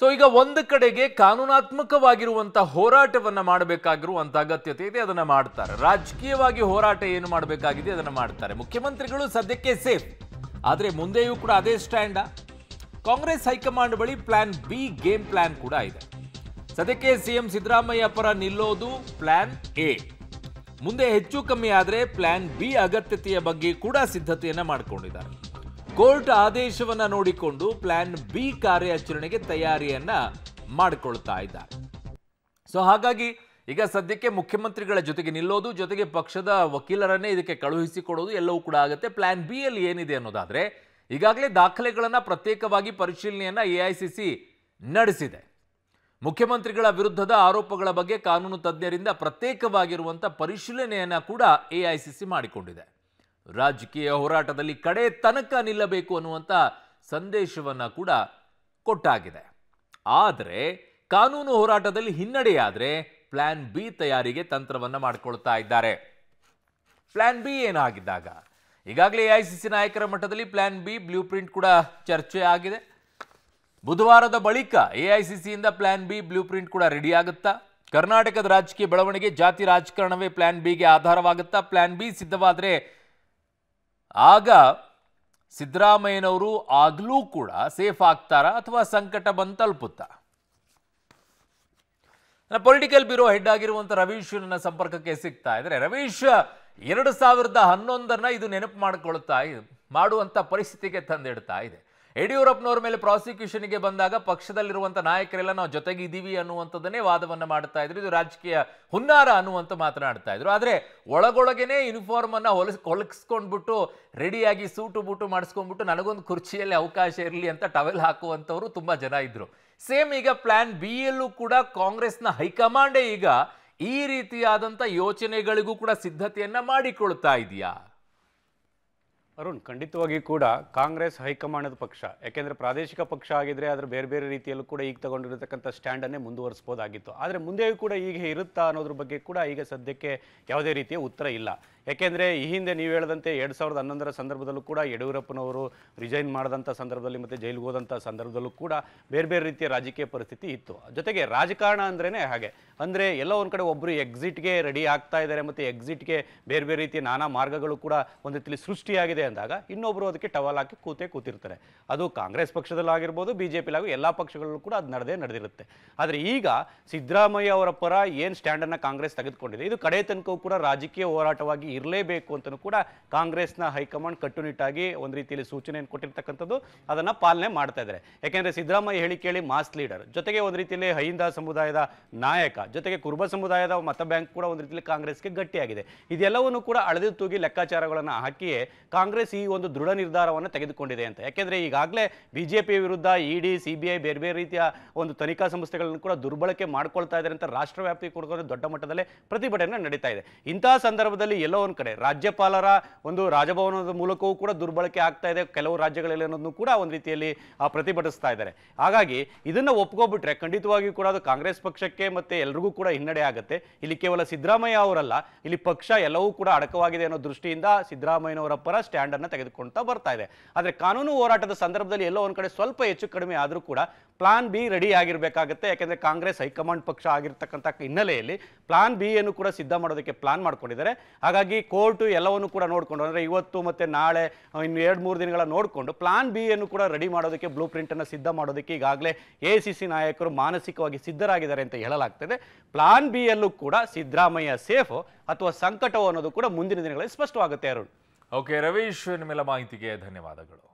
so ಈಗ ಒಂದು ಕಡೆಗೆ ಕಾನೂನಾತ್ಮಕವಾಗಿರುವಂತಹ ಹೋರಾಟವನ್ನು ಮಾಡಬೇಕಾಗಿರುವಂತಹ ಅಗತ್ಯತೆ ಇದೆ ಅದನ್ನು ಮಾಡ್ತಾರೆ ರಾಜಕೀಯವಾಗಿ ಹೋರಾಟ ಏನು ಮಾಡಬೇಕಾಗಿದೆ ಅದನ್ನು ಮಾಡ್ತಾರೆ ಮುಖ್ಯಮಂತ್ರಿಗಳು ಸದ್ಯಕ್ಕೆ ಸೇಫ್ ಆದರೆ ಮುಂದೆಯೂ ಕೂಡ ಅದೇ ಸ್ಟ್ಯಾಂಡ ಕಾಂಗ್ರೆಸ್ ಹೈಕಮಾಂಡ್ ಬಳಿ ಪ್ಲಾನ್ ಬಿ ಗೇಮ್ ಪ್ಲಾನ್ ಕೂಡ ಇದೆ ಸದ್ಯಕ್ಕೆ ಸಿಎಂ ಸಿದ್ದರಾಮಯ್ಯ ಪರ ನಿಲ್ಲೋದು ಪ್ಲಾನ್ ಎ ಮುಂದೆ ಹೆಚ್ಚು ಕಮ್ಮಿ ಆದರೆ ಪ್ಲಾನ್ ಬಿ ಅಗತ್ಯತೆಯ ಬಗ್ಗೆ ಕೂಡ ಸಿದ್ಧತೆಯನ್ನು ಮಾಡಿಕೊಂಡಿದ್ದಾರೆ ಕೋರ್ಟ್ ಆದೇಶವನ್ನು ನೋಡಿಕೊಂಡು ಪ್ಲಾನ್ ಬಿ ಕಾರ್ಯಾಚರಣೆಗೆ ತಯಾರಿಯನ್ನ ಮಾಡಿಕೊಳ್ತಾ ಇದ್ದಾರೆ ಸೊ ಹಾಗಾಗಿ ಈಗ ಸದ್ಯಕ್ಕೆ ಮುಖ್ಯಮಂತ್ರಿಗಳ ಜೊತೆಗೆ ನಿಲ್ಲೋದು ಜೊತೆಗೆ ಪಕ್ಷದ ವಕೀಲರನ್ನೇ ಇದಕ್ಕೆ ಕಳುಹಿಸಿಕೊಡೋದು ಎಲ್ಲವೂ ಕೂಡ ಆಗುತ್ತೆ ಪ್ಲಾನ್ ಬಿ ಅಲ್ಲಿ ಏನಿದೆ ಅನ್ನೋದಾದರೆ ಈಗಾಗಲೇ ದಾಖಲೆಗಳನ್ನು ಪ್ರತ್ಯೇಕವಾಗಿ ಪರಿಶೀಲನೆಯನ್ನು ಎ ಐ ಸಿ ಸಿ ನಡೆಸಿದೆ ಮುಖ್ಯಮಂತ್ರಿಗಳ ವಿರುದ್ಧದ ಆರೋಪಗಳ ಬಗ್ಗೆ ಕಾನೂನು ತಜ್ಞರಿಂದ ಪ್ರತ್ಯೇಕವಾಗಿರುವಂಥ ಪರಿಶೀಲನೆಯನ್ನು ಕೂಡ ಎ ಐ ಸಿ ಸಿ ಮಾಡಿಕೊಂಡಿದೆ ರಾಜಕೀಯ ಹೋರಾಟದಲ್ಲಿ ಕಡೆ ತನಕ ನಿಲ್ಲಬೇಕು ಅನ್ನುವಂಥ ಸಂದೇಶವನ್ನು ಕೂಡ ಕೊಟ್ಟಾಗಿದೆ ಆದರೆ ಕಾನೂನು ಹೋರಾಟದಲ್ಲಿ ಹಿನ್ನಡೆಯಾದರೆ ಪ್ಲಾನ್ ಬಿ ತಯಾರಿಗೆ ತಂತ್ರವನ್ನು ಮಾಡಿಕೊಳ್ತಾ ಇದ್ದಾರೆ ಪ್ಲಾನ್ ಬಿ ಏನಾಗಿದ್ದಾಗ ಈಗಾಗಲೇ ಎ ಐ ನಾಯಕರ ಮಟ್ಟದಲ್ಲಿ ಪ್ಲಾನ್ ಬಿ ಬ್ಲೂ ಪ್ರಿಂಟ್ ಕೂಡ ಚರ್ಚೆ ಆಗಿದೆ ಬುಧವಾರದ ಬಳಿಕ ಎ ಐ ಸಿ ಸಿಯಿಂದ plan B blueprint ready ರೆಡಿ ಆಗುತ್ತಾ ಕರ್ನಾಟಕದ ರಾಜಕೀಯ ಬೆಳವಣಿಗೆ ಜಾತಿ ರಾಜಕಾರಣವೇ ಪ್ಲಾನ್ ಬಿಗೆ ಆಧಾರವಾಗುತ್ತಾ ಪ್ಲಾನ್ ಬಿ ಸಿದ್ಧವಾದರೆ ಆಗ ಸಿದ್ದರಾಮಯ್ಯನವರು ಆಗಲೂ ಕೂಡ ಸೇಫ್ ಆಗ್ತಾರ ಅಥವಾ ಸಂಕಟ ಬಂದು ತಲುಪುತ್ತಾ ಪೊಲಿಟಿಕಲ್ ಬ್ಯೂರೋ ಹೆಡ್ ಆಗಿರುವಂಥ ರವೀಶ್ ನನ್ನ ಸಂಪರ್ಕಕ್ಕೆ ಸಿಗ್ತಾ ಇದ್ರೆ ರವೀಶ್ ಎರಡು ಸಾವಿರದ ಹನ್ನೊಂದನ್ನ ಇದು ನೆನಪು ಮಾಡಿಕೊಳ್ತಾ ಮಾಡುವಂಥ ಪರಿಸ್ಥಿತಿಗೆ ತಂದಿಡ್ತಾ ಇದೆ ಯಡಿಯೂರಪ್ಪನವ್ರ ಮೇಲೆ ಪ್ರಾಸಿಕ್ಯೂಷನ್ಗೆ ಬಂದಾಗ ಪಕ್ಷದಲ್ಲಿರುವಂಥ ನಾಯಕರೆಲ್ಲ ನಾವು ಜೊತೆಗಿದ್ದೀವಿ ಅನ್ನುವಂಥದ್ದನ್ನೇ ವಾದವನ್ನು ಮಾಡ್ತಾ ಇದ್ರು ಇದು ರಾಜಕೀಯ ಹುನ್ನಾರ ಅನ್ನುವಂಥ ಮಾತನಾಡ್ತಾ ಇದ್ರು ಆದರೆ ಒಳಗೊಳಗೇನೆ ಯೂನಿಫಾರ್ಮನ್ನು ಹೊಲಸ್ ಹೊಲಿಸ್ಕೊಂಡ್ಬಿಟ್ಟು ರೆಡಿಯಾಗಿ ಸೂಟು ಬೂಟು ಮಾಡಿಸ್ಕೊಂಡ್ಬಿಟ್ಟು ನನಗೊಂದು ಕುರ್ಚಿಯಲ್ಲಿ ಅವಕಾಶ ಇರಲಿ ಅಂತ ಟವೆಲ್ ಹಾಕುವಂಥವ್ರು ತುಂಬ ಜನ ಇದ್ರು ಸೇಮ್ ಈಗ ಪ್ಲ್ಯಾನ್ ಬಿ ಯಲ್ಲೂ ಕೂಡ ಕಾಂಗ್ರೆಸ್ನ ಹೈಕಮಾಂಡೇ ಈಗ ಈ ರೀತಿಯಾದಂಥ ಯೋಚನೆಗಳಿಗೂ ಕೂಡ ಸಿದ್ಧತೆಯನ್ನು ಮಾಡಿಕೊಳ್ತಾ ಇದೆಯಾ ಅರುಣ್ ಖಂಡಿತವಾಗಿ ಕೂಡ ಕಾಂಗ್ರೆಸ್ ಹೈಕಮಾಂಡ್ ಪಕ್ಷ ಯಾಕೆಂದರೆ ಪ್ರಾದೇಶಿಕ ಪಕ್ಷ ಆಗಿದ್ರೆ ಅದರ ಬೇರೆ ಬೇರೆ ರೀತಿಯಲ್ಲೂ ಕೂಡ ಈಗ ತಗೊಂಡಿರತಕ್ಕಂಥ ಸ್ಟ್ಯಾಂಡನ್ನೇ ಮುಂದುವರಿಸ್ಬೋದಾಗಿತ್ತು ಆದರೆ ಮುಂದೆಯೂ ಕೂಡ ಈಗ ಇರುತ್ತಾ ಅನ್ನೋದ್ರ ಬಗ್ಗೆ ಕೂಡ ಈಗ ಸದ್ಯಕ್ಕೆ ಯಾವುದೇ ರೀತಿಯ ಉತ್ತರ ಇಲ್ಲ ಯಾಕೆಂದ್ರೆ ಈ ಹಿಂದೆ ನೀವು ಹೇಳಿದಂತೆ ಎರಡು ಸಾವಿರದ ಹನ್ನೊಂದರ ಸಂದರ್ಭದಲ್ಲೂ ಕೂಡ ಯಡಿಯೂರಪ್ಪನವರು ರಿಸೈನ್ ಮಾಡಿದಂಥ ಸಂದರ್ಭದಲ್ಲಿ ಮತ್ತೆ ಜೈಲಿಗೆ ಹೋದಂಥ ಸಂದರ್ಭದಲ್ಲೂ ಕೂಡ ಬೇರೆ ಬೇರೆ ರೀತಿಯ ರಾಜಕೀಯ ಪರಿಸ್ಥಿತಿ ಇತ್ತು ಜೊತೆಗೆ ರಾಜಕಾರಣ ಅಂದ್ರೇ ಹಾಗೆ ಅಂದರೆ ಎಲ್ಲ ಒಂದು ಕಡೆ ಒಬ್ಬರು ಎಕ್ಸಿಟ್ಗೆ ರೆಡಿ ಆಗ್ತಾ ಇದ್ದಾರೆ ಮತ್ತು ಎಕ್ಸಿಟ್ಗೆ ಬೇರೆ ಬೇರೆ ರೀತಿಯ ನಾನಾ ಮಾರ್ಗಗಳು ಕೂಡ ಒಂದು ರೀತಿಯಲ್ಲಿ ಸೃಷ್ಟಿಯಾಗಿದೆ ಅಂದಾಗ ಇನ್ನೊಬ್ಬರು ಅದಕ್ಕೆ ಟವಲ್ ಹಾಕಿ ಕೂತೇ ಕೂತಿರ್ತಾರೆ ಅದು ಕಾಂಗ್ರೆಸ್ ಪಕ್ಷದಲ್ಲಾಗಿರ್ಬೋದು ಬಿ ಜೆ ಪಿಲಾಗೂ ಎಲ್ಲ ಪಕ್ಷಗಳಲ್ಲೂ ಕೂಡ ಅದು ನಡೆದೇ ನಡೆದಿರುತ್ತೆ ಆದರೆ ಈಗ ಸಿದ್ದರಾಮಯ್ಯ ಅವರ ಪರ ಏನು ಸ್ಟ್ಯಾಂಡನ್ನು ಕಾಂಗ್ರೆಸ್ ತೆಗೆದುಕೊಂಡಿದೆ ಇದು ಕಡೆ ತನಕವೂ ಕೂಡ ರಾಜಕೀಯ ಹೋರಾಟವಾಗಿ ಇರಲೇಬೇಕು ಅಂತಲೂ ಕೂಡ ಕಾಂಗ್ರೆಸ್ನ ಹೈಕಮಾಂಡ್ ಕಟ್ಟುನಿಟ್ಟಾಗಿ ಒಂದು ರೀತಿಯಲ್ಲಿ ಸೂಚನೆಯನ್ನು ಕೊಟ್ಟಿರ್ತಕ್ಕಂಥದ್ದು ಅದನ್ನು ಪಾಲನೆ ಮಾಡ್ತಾ ಇದ್ದಾರೆ ಯಾಕೆಂದರೆ ಸಿದ್ದರಾಮಯ್ಯ ಹೇಳಿ ಕೇಳಿ ಮಾಸ್ ಲೀಡರ್ ಜೊತೆಗೆ ಒಂದು ರೀತಿಯಲ್ಲಿ ಹೈಂದ ಸಮುದಾಯದ ನಾಯಕ ಜೊತೆಗೆ ಕುರುಬ ಸಮುದಾಯದ ಮತ ಬ್ಯಾಂಕ್ ಕೂಡ ಒಂದು ರೀತಿಯಲ್ಲಿ ಕಾಂಗ್ರೆಸ್ಗೆ ಗಟ್ಟಿಯಾಗಿದೆ ಇದೆಲ್ಲವನ್ನು ಕೂಡ ಅಳೆದು ತೂಗಿ ಲೆಕ್ಕಾಚಾರಗಳನ್ನು ಹಾಕಿಯೇ ಕಾಂಗ್ರೆಸ್ ಕಾಂಗ್ರೆಸ್ ಈ ಒಂದು ದೃಢ ನಿರ್ಧಾರವನ್ನು ತೆಗೆದುಕೊಂಡಿದೆ ಅಂತ ಯಾಕೆಂದ್ರೆ ಈಗಾಗಲೇ ಬಿಜೆಪಿ ವಿರುದ್ಧ ಇಡಿ ಸಿ ಬಿ ಐ ಬೇರೆ ಬೇರೆ ರೀತಿಯ ಒಂದು ತನಿಖಾ ಸಂಸ್ಥೆಗಳನ್ನು ಕೂಡ ದುರ್ಬಳಕೆ ಮಾಡ್ಕೊಳ್ತಾ ಇದ್ದಾರೆ ಅಂತ ರಾಷ್ಟ್ರವ್ಯಾಪಿ ಕೂಡ ದೊಡ್ಡ ಮಟ್ಟದಲ್ಲಿ ಪ್ರತಿಭಟನೆ ನಡೀತಾ ಇದೆ ಇಂತಹ ಸಂದರ್ಭದಲ್ಲಿ ಎಲ್ಲೋ ಒಂದು ಕಡೆ ರಾಜ್ಯಪಾಲರ ಒಂದು ರಾಜಭವನದ ಮೂಲಕವೂ ಕೂಡ ದುರ್ಬಳಕೆ ಆಗ್ತಾ ಇದೆ ಕೆಲವು ರಾಜ್ಯಗಳಲ್ಲಿ ಅನ್ನೋದನ್ನು ಕೂಡ ಒಂದು ರೀತಿಯಲ್ಲಿ ಪ್ರತಿಭಟಿಸ್ತಾ ಇದ್ದಾರೆ ಹಾಗಾಗಿ ಇದನ್ನು ಒಪ್ಕೊಬಿಟ್ರೆ ಖಂಡಿತವಾಗಿಯೂ ಕೂಡ ಅದು ಕಾಂಗ್ರೆಸ್ ಪಕ್ಷಕ್ಕೆ ಮತ್ತೆ ಎಲ್ರಿಗೂ ಕೂಡ ಹಿನ್ನಡೆ ಆಗುತ್ತೆ ಇಲ್ಲಿ ಕೇವಲ ಸಿದ್ದರಾಮಯ್ಯ ಅವರಲ್ಲ ಇಲ್ಲಿ ಪಕ್ಷ ಎಲ್ಲವೂ ಕೂಡ ಅಡಕವಾಗಿದೆ ಅನ್ನೋ ದೃಷ್ಟಿಯಿಂದ ಸಿದ್ದರಾಮಯ್ಯನವರ ಪರ ಸ್ಟ್ಯಾಂಡ್ ಸ್ಟ್ಯಾಂಡ್ ಅನ್ನು ತೆಗೆದುಕೊಳ್ತಾ ಬರ್ತಾ ಇದೆ ಆದರೆ ಕಾನೂನು ಹೋರಾಟದ ಸಂದರ್ಭದಲ್ಲಿ ಎಲ್ಲೋ ಒಂದು ಕಡೆ ಸ್ವಲ್ಪ ಹೆಚ್ಚು ಕಡಿಮೆ ಆದರೂ ಕೂಡ ಪ್ಲಾನ್ ಬಿ ರೆಡಿ ಆಗಿರಬೇಕಾಗುತ್ತೆ ಯಾಕಂದ್ರೆ ಕಾಂಗ್ರೆಸ್ ಹೈಕಮಾಂಡ್ ಪಕ್ಷ ಆಗಿರ್ತಕ್ಕಂಥ ಹಿನ್ನೆಲೆಯಲ್ಲಿ ಪ್ಲಾನ್ ಬಿ ಅನ್ನು ಕೂಡ ಸಿದ್ಧ ಮಾಡೋದಕ್ಕೆ ಪ್ಲಾನ್ ಮಾಡ್ಕೊಂಡಿದ್ದಾರೆ ಹಾಗಾಗಿ ಕೋರ್ಟ್ ಎಲ್ಲವನ್ನು ಕೂಡ ನೋಡಿಕೊಂಡು ಅಂದ್ರೆ ಇವತ್ತು ಮತ್ತೆ ನಾಳೆ ಇನ್ನು ಎರಡು ಮೂರು ದಿನಗಳ ನೋಡಿಕೊಂಡು ಪ್ಲಾನ್ ಬಿ ಅನ್ನು ಕೂಡ ರೆಡಿ ಮಾಡೋದಕ್ಕೆ ಬ್ಲೂ ಪ್ರಿಂಟನ್ನು ಸಿದ್ಧ ಮಾಡೋದಕ್ಕೆ ಈಗಾಗಲೇ ಎ ನಾಯಕರು ಮಾನಸಿಕವಾಗಿ ಸಿದ್ಧರಾಗಿದ್ದಾರೆ ಅಂತ ಹೇಳಲಾಗ್ತದೆ ಪ್ಲಾನ್ ಬಿ ಯಲ್ಲೂ ಕೂಡ ಸಿದ್ದರಾಮಯ್ಯ ಸೇಫು ಅಥವಾ ಸಂಕಟವು ಅನ್ನೋದು ಕೂಡ ಮುಂದಿನ ದಿನಗಳಲ್ಲಿ ಸ್ಪಷ್ಟವಾಗುತ್ತೆ ಅರುಣ್ ओके रवीश निम्ला महिति के धन्यवाद